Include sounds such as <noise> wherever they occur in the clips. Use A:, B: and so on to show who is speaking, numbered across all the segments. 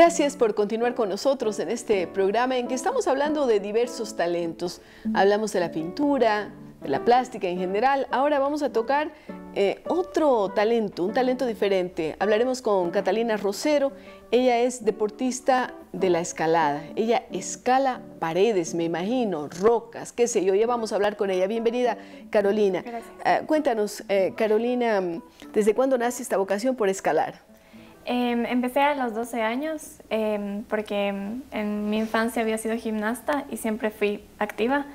A: Gracias por continuar con nosotros en este programa en que estamos hablando de diversos talentos. Hablamos de la pintura, de la plástica en general. Ahora vamos a tocar eh, otro talento, un talento diferente. Hablaremos con Catalina Rosero. Ella es deportista de la escalada. Ella escala paredes, me imagino, rocas, qué sé yo. Ya vamos a hablar con ella. Bienvenida, Carolina. Gracias. Ah, cuéntanos, eh, Carolina, ¿desde cuándo nace esta vocación por escalar?
B: Em, empecé a los 12 años em, porque en mi infancia había sido gimnasta y siempre fui activa.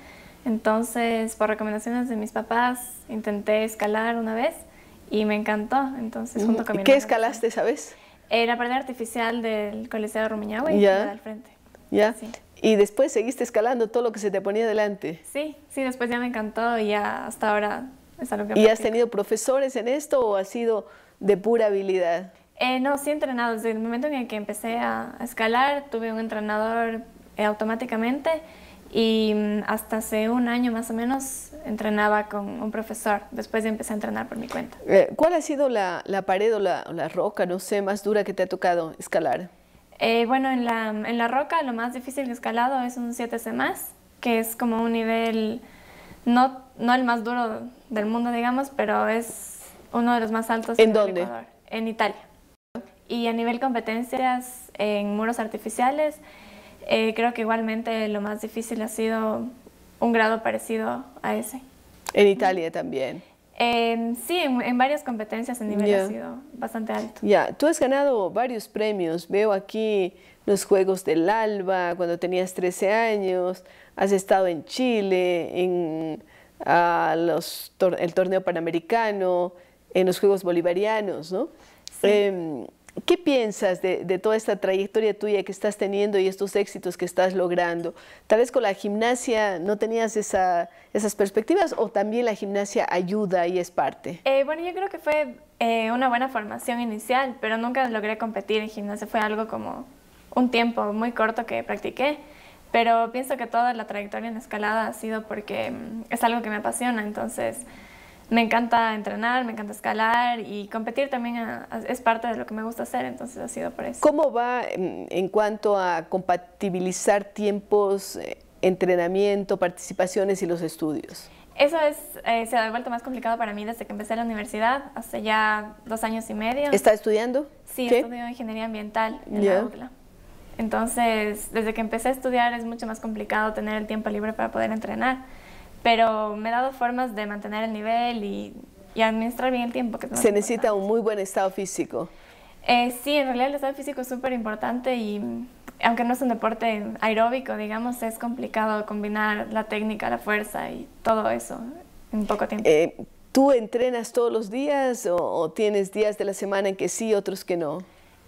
B: Entonces, por recomendaciones de mis papás, intenté escalar una vez y me encantó. Entonces, ¿Qué escalaste, sabes? vez? la pared artificial del Coliseo Rumiñahui, y al frente.
A: Ya. Y después seguiste escalando todo lo que se te ponía delante.
B: Sí, sí, después ya me encantó y hasta ahora es algo que... ¿Y has tenido
A: profesores en esto o ha sido de pura habilidad?
B: Eh, no, sí he entrenado. Desde el momento en el que empecé a, escalar, tuve un entrenador eh, automáticamente y mm, hasta hace un año más o menos entrenaba con un profesor. Después empecé a entrenar por mi cuenta.
A: Eh, ¿Cuál ha sido la, pared o la, roca, no sé, más dura que te ha tocado escalar?
B: bueno, en la, en la, roca lo más difícil que he escalado es un 7C que es como un nivel, no, no el más duro del mundo, digamos, pero es uno de los más altos. ¿En, dónde? en Italia. Y a nivel competencias en muros artificiales, eh, creo que igualmente lo más difícil ha sido un grado parecido a ese.
A: En Italia también.
B: sí, en, varias competencias el nivel ha sido bastante alto.
A: Ya, tú has ganado varios premios. Veo aquí los Juegos del Alba, cuando tenías 13 años. Has estado en Chile, en los el torneo panamericano, en los Juegos Bolivarianos, ¿no? Em, ¿Qué piensas de, toda esta trayectoria tuya que estás teniendo y estos éxitos que estás logrando? Tal vez con la gimnasia no tenías esas perspectivas o también la gimnasia ayuda y es parte.
B: Eh, bueno, yo creo que fue eh, una buena formación inicial, pero nunca logré competir en gimnasia. Fue algo como un tiempo muy corto que practiqué, pero pienso que toda la trayectoria en escalada ha sido porque mm, es algo que me apasiona, entonces me encanta entrenar, me encanta escalar y competir también es parte de lo que me gusta hacer, entonces ha sido por
A: eso. ¿Cómo va en, cuanto a compatibilizar tiempos, eh, entrenamiento, participaciones y los estudios?
B: Eso eh, se ha vuelto más complicado para mí desde que empecé la universidad, hace ya dos años y medio. ¿Está estudiando? Sí, ¿Qué? estudio ingeniería ambiental en la UCLA. Entonces, desde que empecé a estudiar es mucho más complicado tener el tiempo libre para poder entrenar pero me he dado formas de mantener el nivel y, administrar bien el tiempo. Que Se
A: necesita un muy buen estado físico.
B: Eh, sí, en realidad el estado físico es súper importante y aunque no es un deporte aeróbico, digamos, es complicado combinar la técnica, la fuerza y todo eso
A: en poco tiempo. Eh, ¿Tú entrenas todos los días o, tienes días de la semana en que sí, otros que no?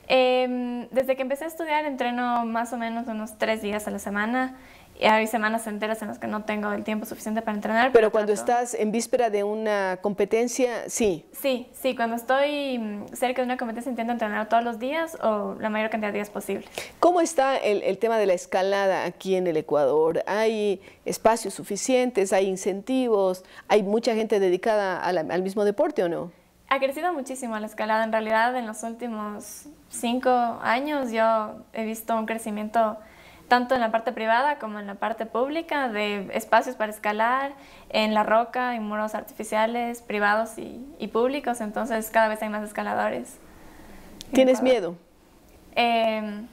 B: Em, desde que empecé a estudiar entreno más o menos unos tres días a la semana hay semanas enteras en las que no tengo el tiempo suficiente para entrenar. Pero cuando estás
A: en víspera de una competencia, sí.
B: Sí, sí, cuando estoy mm, cerca de una competencia intento entrenar todos los días o la mayor cantidad de días posible.
A: ¿Cómo está el, tema de la escalada aquí en el Ecuador? ¿Hay espacios suficientes? ¿Hay incentivos? ¿Hay mucha gente dedicada al mismo deporte o no?
B: Ha crecido muchísimo la escalada. En realidad, en los últimos cinco años yo he visto un crecimiento tanto en la parte privada como en la parte pública, de espacios para escalar, en la roca, en muros artificiales, privados y, públicos, entonces cada vez hay más escaladores. ¿Tienes miedo? Em,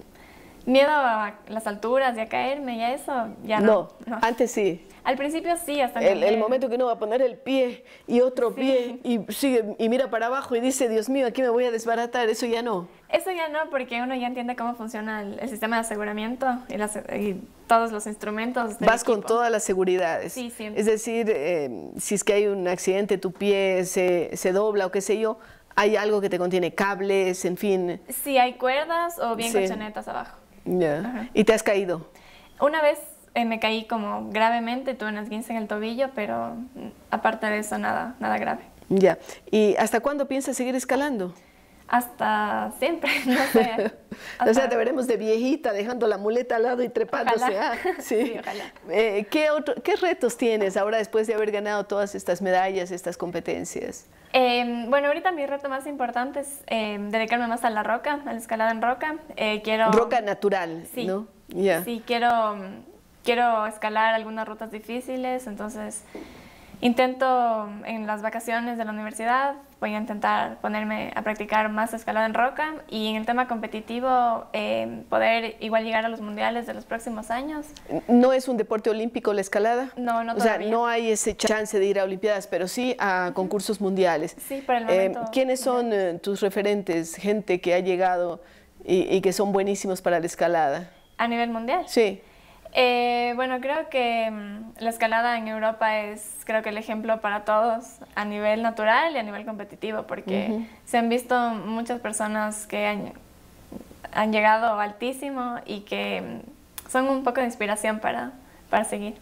B: miedo a las alturas y a caerme y a eso, ya No, no. antes sí. Al principio sí, hasta el, que... el momento que uno va a poner
A: el pie y otro pie y sigue y mira para abajo y dice, Dios mío, aquí me voy a desbaratar, eso ya no.
B: Eso ya no, porque uno ya entiende cómo funciona el, sistema de aseguramiento y, todos los instrumentos. Vas con
A: todas las seguridades. Sí, sí Es decir, eh, si es que hay un accidente, tu pie se, dobla o qué sé yo, hay algo que te contiene cables, en fin.
B: Sí, hay cuerdas o bien abajo.
A: Ya. ¿Y te has caído?
B: Una vez eh, me caí como gravemente, tuve unas esguince en el tobillo, pero mm, aparte de eso nada, nada grave. Ya, ¿y hasta cuándo piensas seguir escalando? Hasta siempre, <laughs> no sé. <laughs> O sea, te veremos
A: de viejita, dejando la muleta al lado y trepándose. Ojalá. ¿ah? <laughs> sí. Eh, ¿qué, otro, ¿Qué retos tienes ahora después de haber ganado todas estas medallas, estas competencias?
B: Em, bueno, ahorita mi reto más importante es em, dedicarme más a la roca, a la escalada en roca. Eh, quiero... Roca
A: natural, sí, ¿no? Sí,
B: quiero quiero escalar algunas rutas difíciles, entonces intento en las vacaciones de la universidad, voy a intentar ponerme a practicar más escalada en roca y en el tema competitivo eh, poder igual llegar a los mundiales de los próximos años.
A: ¿No es un deporte olímpico la escalada?
B: No, no O sea, no
A: hay ese chance de ir a olimpiadas, pero sí a concursos mundiales. Sí, por el eh, momento. ¿Quiénes son eh, tus referentes, gente que ha llegado y, y que son buenísimos para la escalada?
B: A nivel mundial. Sí. Eh, bueno, creo que mm, la escalada en Europa es, creo que el ejemplo para todos a nivel natural y a nivel competitivo, porque se han visto muchas personas que han llegado altísimo y que mm, son un poco de inspiración para, para seguir.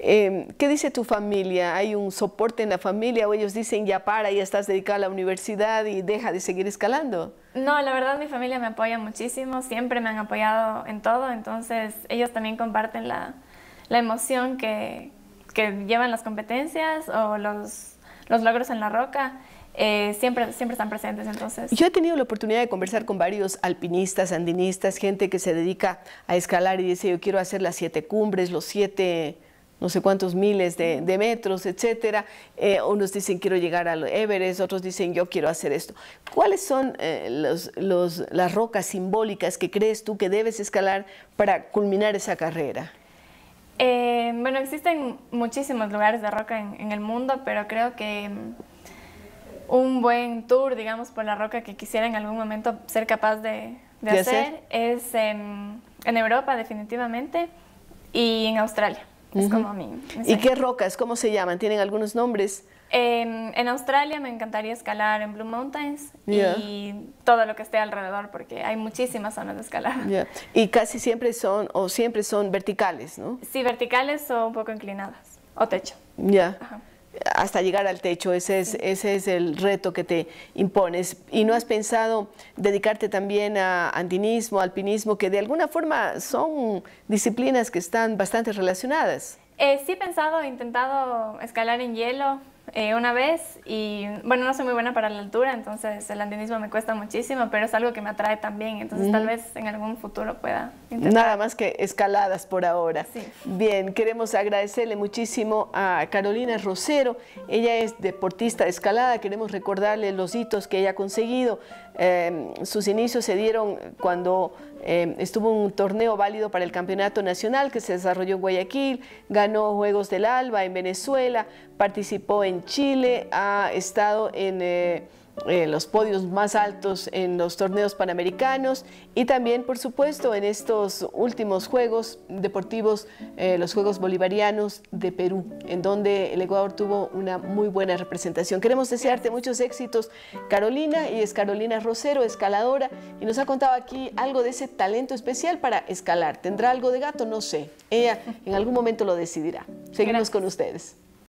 A: Em, ¿Qué dice tu familia? ¿Hay un soporte en la familia o ellos dicen ya para, ya estás dedicada a la universidad y deja de seguir escalando?
B: No, la verdad mi familia me apoya muchísimo, siempre me han apoyado en todo, entonces ellos también comparten la, emoción que, llevan las competencias o los, los logros en la roca eh, siempre, siempre están presentes. Entonces. Yo he
A: tenido la oportunidad de conversar con varios alpinistas, andinistas, gente que se dedica a escalar y dice yo quiero hacer las siete cumbres, los siete no sé cuántos miles de, metros, etcétera. Eh, unos dicen quiero llegar al Everest, otros dicen yo quiero hacer esto. ¿Cuáles son eh, los, las rocas simbólicas que crees tú que debes escalar para culminar esa carrera?
B: bueno, existen muchísimos lugares de roca en, en el mundo, pero creo que un buen tour, digamos, por la roca que quisiera en algún momento ser capaz de, hacer, es en, Europa definitivamente y en Australia. Es como mi, mí. ¿Y
A: qué rocas? ¿Cómo se llaman? ¿Tienen algunos
B: nombres? en Australia me encantaría escalar en Blue Mountains y todo lo que esté alrededor porque hay muchísimas zonas de escalar.
A: Y casi siempre son o siempre son verticales, ¿no?
B: Sí, verticales o un poco inclinadas
A: o techo. Ya. ajá hasta llegar al techo, ese es, ese es el reto que te impones. ¿Y no has pensado dedicarte también a andinismo, alpinismo, que de alguna forma son disciplinas que están bastante relacionadas?
B: Eh, sí he pensado, he intentado escalar en hielo, eh, una vez y bueno, no soy muy buena para la altura, entonces el andinismo me cuesta muchísimo, pero es algo que me atrae también, entonces tal vez en algún futuro pueda.
A: Intentar. Nada más que escaladas por ahora. Bien, queremos agradecerle muchísimo a Carolina Rosero, ella es deportista de escalada, queremos recordarle los hitos que ella ha conseguido. Eh, sus inicios se dieron cuando Em, estuvo un torneo válido para el campeonato nacional que se desarrolló en Guayaquil, ganó Juegos del Alba en Venezuela, participó en Chile, ha estado en... Eh, eh, los podios más altos en los torneos panamericanos y también, por supuesto, en estos últimos Juegos Deportivos, eh, los Juegos Bolivarianos de Perú, en donde el Ecuador tuvo una muy buena representación. Queremos desearte muchos éxitos, Carolina, y es Carolina Rosero, escaladora, y nos ha contado aquí algo de ese talento especial para escalar. ¿Tendrá algo de gato? No sé. Ella en algún momento lo decidirá. Seguimos con ustedes.